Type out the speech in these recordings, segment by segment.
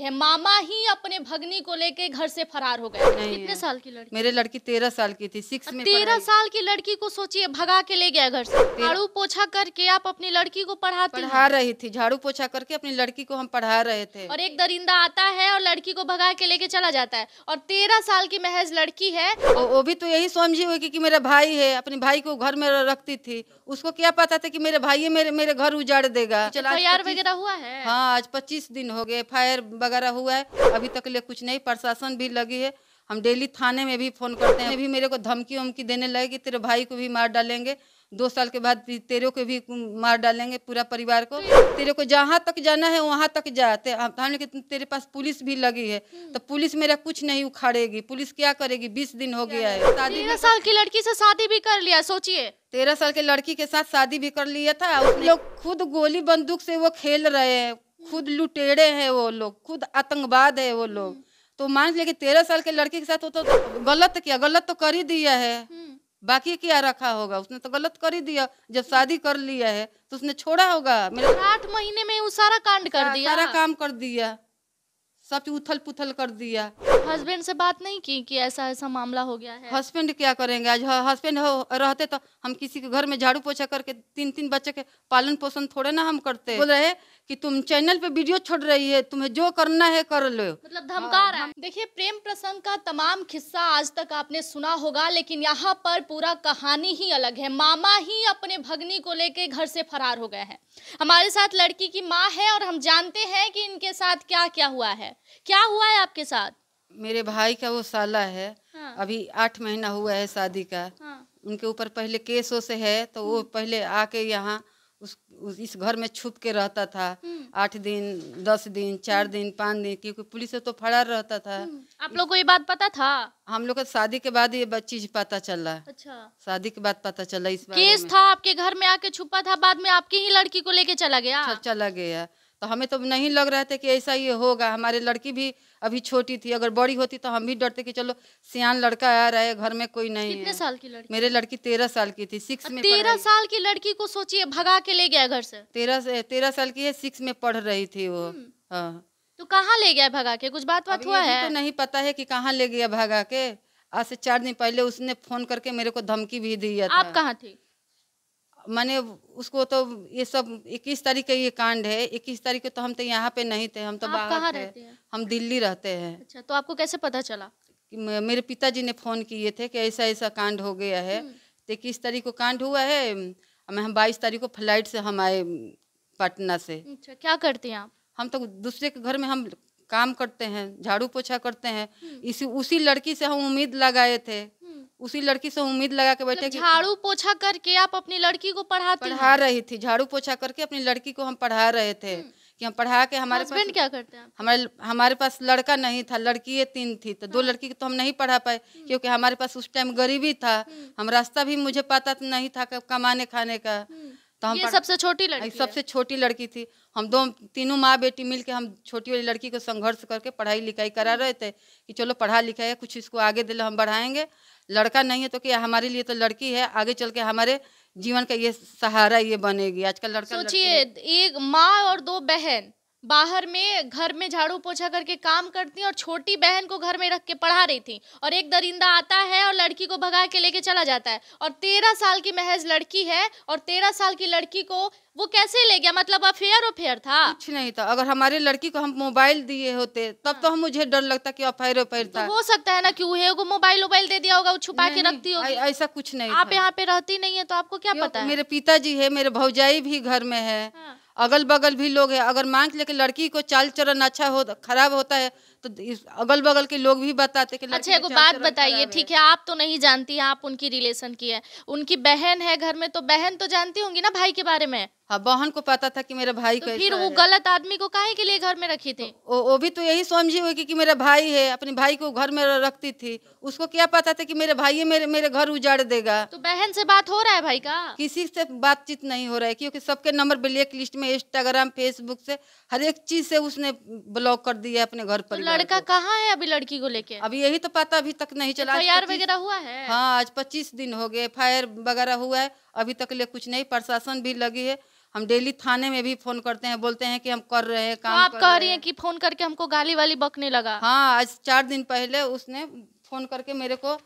है मामा ही अपने भगनी को लेके घर से फरार हो गए कितने साल की लड़की मेरे लड़की तेरह साल की थी सिक्स में तेरह साल की लड़की को सोचिए भगा के ले गया घर से झाड़ू पोछा करके आप अपनी लड़की को पढ़ा पढ़ा रही थी झाड़ू पोछा करके अपनी लड़की को हम पढ़ा रहे थे और एक दरिंदा आता है और लड़की को भगा के लेके चला जाता है और तेरह साल की महज लड़की है वो भी तो यही समझी हुई की मेरा भाई है अपने भाई को घर में रखती थी उसको क्या पता था की मेरे भाई मेरे घर उजाड़ देगा तो तैयार वगैरह हुआ है हाँ आज पच्चीस दिन हो गए फायर वगैरह हुआ है अभी तक लिए कुछ नहीं प्रशासन भी लगी है हम डेली थाने में भी फोन करते हैं भी मेरे को धमकी वमकी देने लगे कि तेरे भाई को भी मार डालेंगे दो साल के बाद तेरे को भी मार डालेंगे पूरा परिवार को तेरे को जहाँ तक जाना है वहाँ तक जाते हमने कि तेरे पास पुलिस भी लगी है तो पुलिस मेरा कुछ नहीं उखाड़ेगी पुलिस क्या करेगी बीस दिन हो गया है शादी तेरह साल की लड़की से शादी भी कर लिया सोचिए तेरह साल के लड़की के साथ शादी भी कर लिया था लोग खुद गोली बंदूक से वो खेल रहे हैं खुद लुटेरे हैं वो लोग खुद आतंकवाद है वो लोग तो मान कि तेरह साल के लड़के के साथ वो तो गलत किया गलत तो कर ही दिया है बाकी क्या रखा होगा उसने तो गलत कर ही दिया जब शादी कर लिया है तो उसने छोड़ा होगा आठ महीने में वो सारा कांड कर हाँ, दिया सारा काम कर दिया सब उथल पुथल कर दिया हस्बैंड से बात नहीं की कि ऐसा ऐसा मामला हो गया है हस्बैंड क्या करेंगे आज हस्बैंड रहते तो हम किसी के घर में झाड़ू पोछा करके तीन तीन बच्चे के पालन पोषण थोड़े ना हम करते बोल रहे कि तुम चैनल पे वीडियो छोड़ रही है तुम्हें जो करना है कर लो मतलब धमका हाँ। रहा है देखिए प्रेम प्रसंग का तमाम खिस्सा आज तक आपने सुना होगा लेकिन यहाँ पर पूरा कहानी ही अलग है मामा ही अपने भगनी को लेके घर से फरार हो गए हैं हमारे साथ लड़की की माँ है और हम जानते हैं कि इनके साथ क्या क्या हुआ है क्या हुआ है आपके साथ मेरे भाई का वो साला है हाँ। अभी आठ महीना हुआ है शादी का हाँ। उनके ऊपर पहले केस से है तो वो हम्म। पहले आके यहाँ उस, उस इस घर में छुप के रहता था हम्म। आठ दिन दस दिन चार हम्म। दिन पाँच दिन क्योंकि पुलिस से तो फरार रहता था हम्म। आप लोग को ये बात पता था हम लोग का शादी के बाद ये चीज पता चला अच्छा शादी के बाद पता चला इस केस था आपके घर में आके छुपा था बाद में आपकी ही लड़की को लेके चला गया चला गया तो हमें तो नहीं लग रहा था कि ऐसा ये होगा हमारे लड़की भी अभी छोटी थी अगर बड़ी होती तो हम भी डरते कि चलो सियान लड़का आ रहा है घर में कोई नहीं कितने है। साल की लड़की मेरे लड़की तेरह साल की थी सिक्स में तेरह साल की लड़की को सोचिए भगा के ले गया घर से तेरह तेरह साल की है सिक्स में पढ़ रही थी वो हम्म। हाँ तो कहाँ ले गया भगा के कुछ बात बात हुआ है तो नहीं पता है की कहाँ ले गया भगा के आज से चार दिन पहले उसने फोन करके मेरे को धमकी भी दी आप कहाँ थी मैंने उसको तो ये सब इक्कीस तारीख का ये कांड है इक्कीस तारीख को तो हम तो यहाँ पे नहीं थे हम तो बाहर हैं हम दिल्ली रहते हैं अच्छा तो आपको कैसे पता चला मेरे पिताजी ने फोन किए थे कि ऐसा ऐसा कांड हो गया है हम्म। तो इक्कीस तारीख को कांड हुआ है मैं हम बाईस तारीख को फ्लाइट से हम आए पटना से अच्छा क्या करते हैं आप हम तो दूसरे के घर में हम काम करते हैं झाड़ू पोछा करते हैं हम्म। इसी उसी लड़की से हम उम्मीद लगाए थे उसी लड़की से उम्मीद लगा के बैठे मतलब झाड़ू पोछा करके आप अपनी लड़की को पढ़ाते पढ़ा रही थी झाड़ू पोछा करके अपनी लड़की को हम पढ़ा रहे थे हम्म। कि हम पढ़ा के हमारे पास क्या करते हैं हमारे हमारे पास लड़का नहीं था लड़की ये तीन थी तो दो हाँ। लड़की को तो हम नहीं पढ़ा पाए हम्म। क्योंकि हमारे पास उस टाइम गरीबी था हम्म। हम रास्ता भी मुझे पता तो नहीं था कमाने खाने का तो हम ये सबसे छोटी लड़की सबसे छोटी लड़की थी हम दो तीनों माँ बेटी मिल के हम छोटी वाली लड़की को संघर्ष करके पढ़ाई लिखाई करा रहे थे कि चलो पढ़ा लिखा है कुछ इसको आगे दिल हम बढ़ाएंगे लड़का नहीं है तो क्या हमारे लिए तो लड़की है आगे चल के हमारे जीवन का ये सहारा ये बनेगी आजकल लड़का सोचिए एक माँ और दो बहन बाहर में घर में झाड़ू पोछा करके काम करती और छोटी बहन को घर में रख के पढ़ा रही थी और एक दरिंदा आता है और लड़की को भगा के लेके चला जाता है और तेरह साल की महज लड़की है और तेरह साल की लड़की को वो कैसे ले गया मतलब अफेयर अफेयर था कुछ नहीं था अगर हमारे लड़की को हम मोबाइल दिए होते तब तो हाँ। हम मुझे डर लगता कि अफेयर अफेयर तो था तो हो सकता है ना कि उहे मोबाइल वोबाइल दे दिया होगा वो छुपा के रखती होगी ऐसा कुछ नहीं आप यहाँ पे रहती नहीं है तो आपको क्या पता है मेरे पिताजी है मेरे भौजाई भी घर में है हाँ। अगल बगल भी लोग हैं अगर मांग लेके लड़की को चाल चलन अच्छा हो खराब होता है तो अगल बगल के लोग भी बताते कि अच्छा एक बात बताइए ठीक है आप तो नहीं जानती आप उनकी रिलेशन की है उनकी बहन है घर में तो बहन तो जानती होंगी ना भाई के बारे में हाँ बहन को पता था कि मेरा भाई तो फिर वो गलत आदमी को काहे के लिए घर में रखी थी तो, वो भी तो यही समझी हुई कि, मेरा भाई है अपने भाई को घर में रखती थी उसको क्या पता था कि मेरे भाई मेरे मेरे घर उजाड़ देगा तो बहन से बात हो रहा है भाई का किसी से बातचीत नहीं हो रहा है क्योंकि सबके नंबर ब्लैक लिस्ट में इंस्टाग्राम फेसबुक से हर एक चीज से उसने ब्लॉक कर दिया अपने घर पर लड़का कहाँ है अभी लड़की को लेके अभी यही तो पता अभी तक नहीं चला एफ वगैरह हुआ है हाँ आज पच्चीस दिन हो गए फायर वगैरह हुआ है अभी तक ले कुछ नहीं प्रशासन भी लगी है हम डेली थाने में भी फोन करते हैं बोलते हैं कि हम कर रहे हैं काम तो आप कह रही हैं कि फोन करके हमको गाली वाली बकने लगा हाँ आज चार दिन पहले उसने फोन करके मेरे को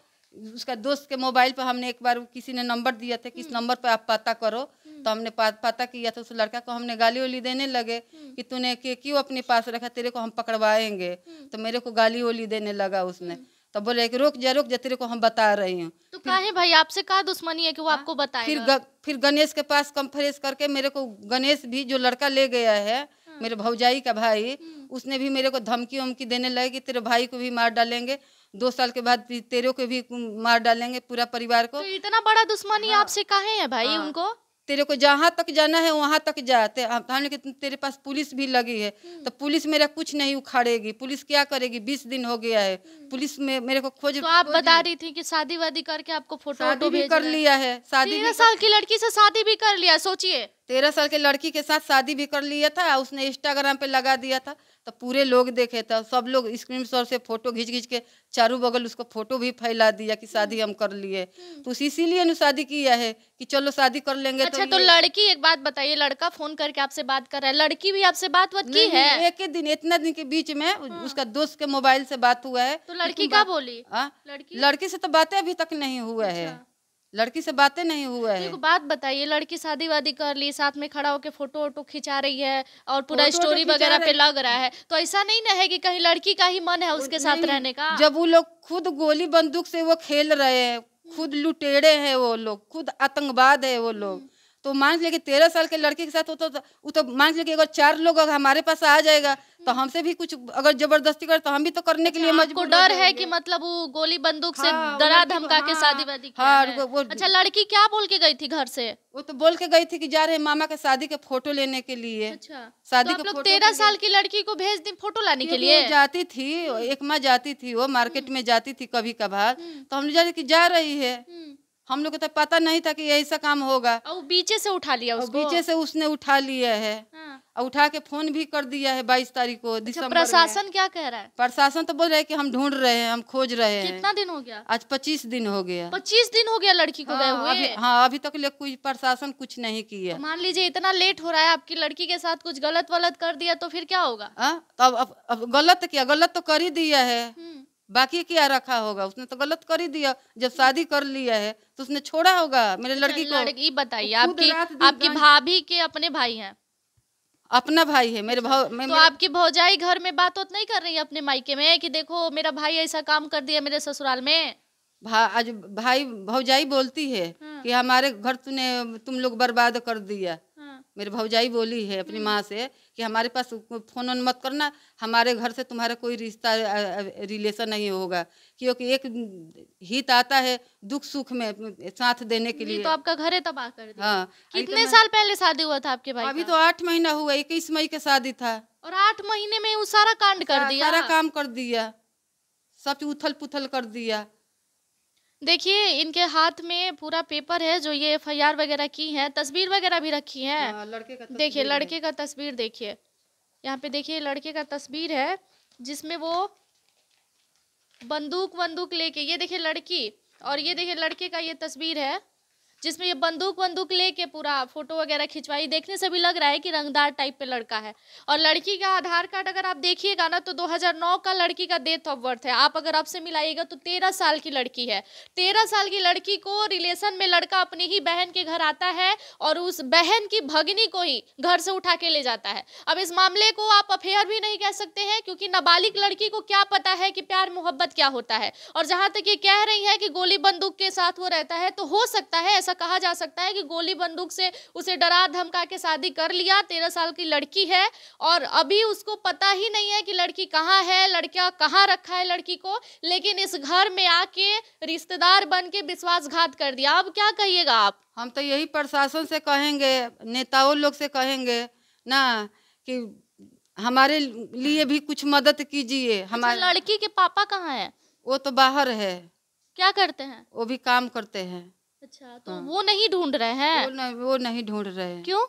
उसका दोस्त के मोबाइल पर हमने एक बार किसी ने नंबर दिया था कि इस हम्म। नंबर पर आप पता करो तो हमने पता किया तो उस लड़का को हमने गाली वाली देने लगे कि तूने क्यों अपने पास रखा तेरे को हम पकड़वाएंगे तो मेरे को गाली वाली देने लगा उसने तो बोले कि रुक जा रुक जा तेरे को हम बता रही हूँ तो भाई आपसे कहा दुश्मनी है कि वो हाँ। आपको बता फिर ग, फिर गणेश के पास फ्रेश करके मेरे को गणेश भी जो लड़का ले गया है हाँ। मेरे भौजाई का भाई हम्म। उसने भी मेरे को धमकी उमकी देने लगे कि तेरे भाई को भी मार डालेंगे दो साल के बाद तेरे को भी मार डालेंगे पूरा परिवार को तो इतना बड़ा दुश्मनी हाँ। आपसे कहा है भाई हाँ। उनको तेरे को जहाँ तक जाना है वहाँ तक जाते हमने कि तेरे पास पुलिस भी लगी है तो पुलिस मेरा कुछ नहीं उखाड़ेगी पुलिस क्या करेगी बीस दिन हो गया है पुलिस में मेरे को खोज तो आप बता रही थी कि शादी वादी करके आपको फोटो भी कर लिया है शादी साल की लड़की से शादी भी कर लिया सोचिए तेरह साल के लड़की के साथ शादी भी कर लिया था उसने इंस्टाग्राम पे लगा दिया था तो पूरे लोग देखे था सब लोग स्क्रीन शॉट से फोटो खींच घींच के चारों बगल उसको फोटो भी फैला दिया कि शादी हम कर लिए तो इसीलिए ना शादी किया है कि चलो शादी कर लेंगे तो अच्छा तो, तो लड़की एक बात बताइए लड़का फोन करके आपसे बात कर रहा है लड़की भी आपसे बात बात की है एक दिन इतना दिन के बीच में हाँ। उसका दोस्त के मोबाइल से बात हुआ है तो लड़की क्या बोली हाँ, लड़की से तो बातें अभी तक नहीं हुआ है अच्छा। लड़की से बातें नहीं हुआ है बात बताइए लड़की शादी वादी कर ली साथ में खड़ा होकर फोटो वोटो खिंचा रही है और पूरा स्टोरी वगैरह पे लग रहा है तो ऐसा नहीं ना है कि कहीं लड़की का ही मन है उसके साथ रहने का जब वो लोग खुद गोली बंदूक से वो खेल रहे हैं खुद लुटेरे हैं वो लोग खुद आतंकवाद है वो लोग हम्म। तो मान लेके तेरह साल के लड़के के साथ वो तो वो तो मान लेके अगर चार लोग हमारे पास आ जाएगा तो हमसे भी कुछ अगर जबरदस्ती करे तो हम भी तो करने के लिए अच्छा, मजबूर डर है कि मतलब वो गोली बंदूक से हाँ, डरा धमका के हाँ, शादी वादी हाँ, अच्छा लड़की क्या बोल के गई थी घर से वो तो बोल के गई थी कि जा रहे मामा के शादी के फोटो लेने के लिए अच्छा शादी तो के तेरह साल की लड़की को भेज दी फोटो लाने के लिए जाती थी एक माँ जाती थी वो मार्केट हम्म। में जाती थी कभी कभार हम्म। तो हमने की जा रही है हम्म। हम लोग को तो पता नहीं था कि सा काम होगा और बीचे से उठा लिया उसको बीचे से उसने उठा लिया है हाँ। उठा के फोन भी कर दिया है बाईस तारीख को अच्छा, प्रशासन क्या कह रहा है प्रशासन तो बोल रहे हैं कि हम ढूंढ रहे हैं हम खोज रहे हैं कितना दिन हो गया आज पच्चीस दिन हो गया पच्चीस दिन हो गया लड़की को हाँ, गए हुए अभी, हाँ अभी तक ले कोई प्रशासन कुछ नहीं किया तो मान लीजिए इतना लेट हो रहा है आपकी लड़की के साथ कुछ गलत वलत कर दिया तो फिर क्या होगा हाँ, तो अब अब गलत किया गलत तो कर ही दिया है हम्म। बाकी क्या रखा होगा उसने तो गलत कर ही दिया जब शादी कर लिया है तो उसने छोड़ा होगा मेरे अच्छा, लड़की को लड़की बताइए आपकी आपकी भाभी के अपने भाई हैं अपना भाई है मेरे भाव तो आपकी भौजाई घर में बात नहीं कर रही है अपने मायके में कि देखो मेरा भाई ऐसा काम कर दिया मेरे ससुराल में भा, आज भाई भौजाई बोलती है हाँ। कि हमारे घर तुमने तुम लोग बर्बाद कर दिया हाँ। मेरे भौजाई बोली है अपनी हम्म। माँ से कि हमारे पास फ़ोन ऑन मत करना हमारे घर से तुम्हारा कोई रिश्ता रिलेशन नहीं होगा क्योंकि एक हित आता है दुख सुख में साथ देने के लिए तो आपका घर है तबाह कर हाँ तो कितने तो साल पहले शादी हुआ था आपके भाई अभी तो आठ महीना हुआ इक्कीस मई का शादी था और आठ महीने में वो सारा कांड कर दिया सारा काम कर दिया सब उथल पुथल कर दिया देखिए, इनके हाथ में पूरा पेपर है जो ये एफ वगैरह की है, तस्वीर वगैरह भी रखी है देखिये हाँ, लड़के का देखिए, तस्वीर लड़के का तस्वीर देखिए। यहाँ पे देखिए लड़के का तस्वीर है जिसमें वो बंदूक बंदूक लेके ये देखिए लड़की और ये देखिए लड़के का ये तस्वीर है। जिसमें ये बंदूक बंदूक लेके पूरा फोटो वगैरह खिंचवाई देखने से भी लग रहा है कि रंगदार टाइप पे लड़का है और लड़की का आधार कार्ड अगर आप देखिएगा ना तो 2009 का लड़की का डेथ ऑफ बर्थ है आप अगर आपसे मिलाइएगा तो तेरह साल की लड़की है तेरह साल की लड़की को रिलेशन में लड़का अपनी ही बहन के घर आता है और उस बहन की भगनी को ही घर से उठा के ले जाता है अब इस मामले को आप अफेयर भी नहीं कह सकते हैं क्योंकि नाबालिग लड़की को क्या पता है कि प्यार मोहब्बत क्या होता है और जहां तक ये कह रही है कि गोली बंदूक के साथ वो रहता है तो हो सकता है ऐसा कहा जा सकता है कि गोली बंदूक से उसे डरा धमका के शादी कर लिया तेरह साल की लड़की है और अभी उसको पता ही नहीं है कि लड़की कहाँ है लड़का कहाँ रखा है लड़की को लेकिन इस घर में आके रिश्तेदार बन के विश्वासघात कर दिया अब क्या कहिएगा आप हम तो यही प्रशासन से कहेंगे नेताओं लोग से कहेंगे ना कि हमारे लिए भी कुछ मदद कीजिए अच्छा, हमारे लड़की के पापा कहाँ हैं वो तो बाहर है क्या करते हैं वो भी काम करते हैं अच्छा तो हाँ। वो नहीं ढूंढ रहे हैं वो नहीं वो नहीं ढूंढ रहे हैं क्यों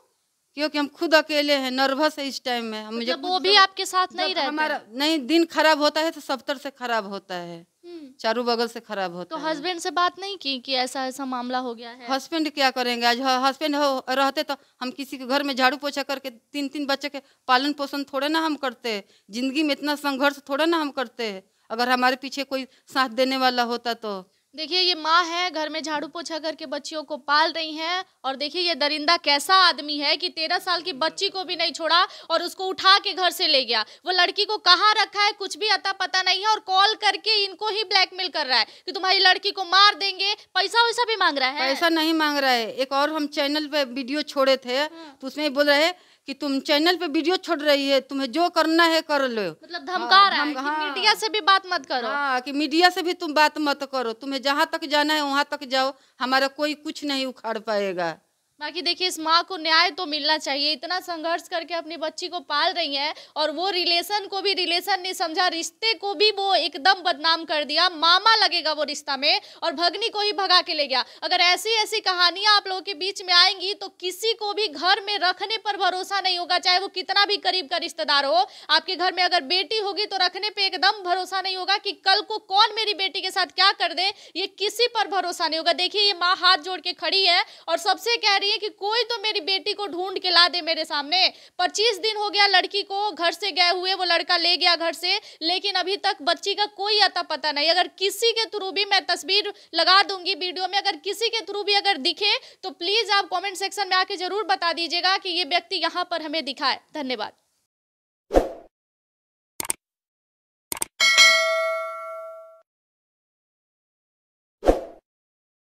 क्योंकि हम खुद अकेले हैं नर्वस है इस टाइम में हम मुझे मतलब वो भी आपके साथ नहीं रहते हमारा नहीं दिन खराब होता है तो सफ्तर से खराब होता है हम्म। चारू बगल से खराब होता तो हस्बैंड से बात नहीं की कि ऐसा ऐसा मामला हो गया है हस्बैंड क्या करेंगे आज हस्बैंड रहते तो हम किसी के घर में झाड़ू पोछा करके तीन तीन बच्चे के पालन पोषण थोड़े ना हम करते जिंदगी में इतना संघर्ष थोड़े ना हम करते अगर हमारे पीछे कोई साथ देने वाला होता तो देखिए ये माँ है घर में झाड़ू पोछा करके बच्चियों को पाल रही हैं और देखिए ये दरिंदा कैसा आदमी है कि तेरह साल की बच्ची को भी नहीं छोड़ा और उसको उठा के घर से ले गया वो लड़की को कहाँ रखा है कुछ भी अता पता नहीं है और कॉल करके इनको ही ब्लैकमेल कर रहा है कि तुम्हारी लड़की को मार देंगे पैसा वैसा भी मांग रहा है पैसा नहीं मांग रहा है एक और हम चैनल पर वीडियो छोड़े थे हाँ। तो उसमें बोल रहे कि तुम चैनल पे वीडियो छोड़ रही है तुम्हें जो करना है कर लो मतलब धमका हाँ, रहा है कि हाँ, मीडिया से भी बात मत करो हाँ कि मीडिया से भी तुम बात मत करो तुम्हें जहाँ तक जाना है वहाँ तक जाओ हमारा कोई कुछ नहीं उखाड़ पाएगा बाकी देखिए इस माँ को न्याय तो मिलना चाहिए इतना संघर्ष करके अपनी बच्ची को पाल रही है और वो रिलेशन को भी रिलेशन नहीं समझा रिश्ते को भी वो एकदम बदनाम कर दिया मामा लगेगा वो रिश्ता में और भगनी को ही भगा के ले गया अगर ऐसी ऐसी कहानियाँ आप लोगों के बीच में आएंगी तो किसी को भी घर में रखने पर भरोसा नहीं होगा चाहे वो कितना भी करीब का रिश्तेदार हो आपके घर में अगर बेटी होगी तो रखने पर एकदम भरोसा नहीं होगा कि कल को कौन मेरी बेटी के साथ क्या कर दे ये किसी पर भरोसा नहीं होगा देखिए ये माँ हाथ जोड़ के खड़ी है और सबसे कह रही रही है कि कोई तो मेरी बेटी को ढूंढ के ला दे मेरे सामने पच्चीस दिन हो गया लड़की को घर से गए हुए वो लड़का ले गया घर से लेकिन अभी तक बच्ची का कोई अता पता नहीं अगर किसी के थ्रू भी मैं तस्वीर लगा दूंगी वीडियो में अगर किसी के थ्रू भी अगर दिखे तो प्लीज़ आप कॉमेंट सेक्शन में आके ज़रूर बता दीजिएगा कि ये व्यक्ति यहाँ पर हमें दिखा है धन्यवाद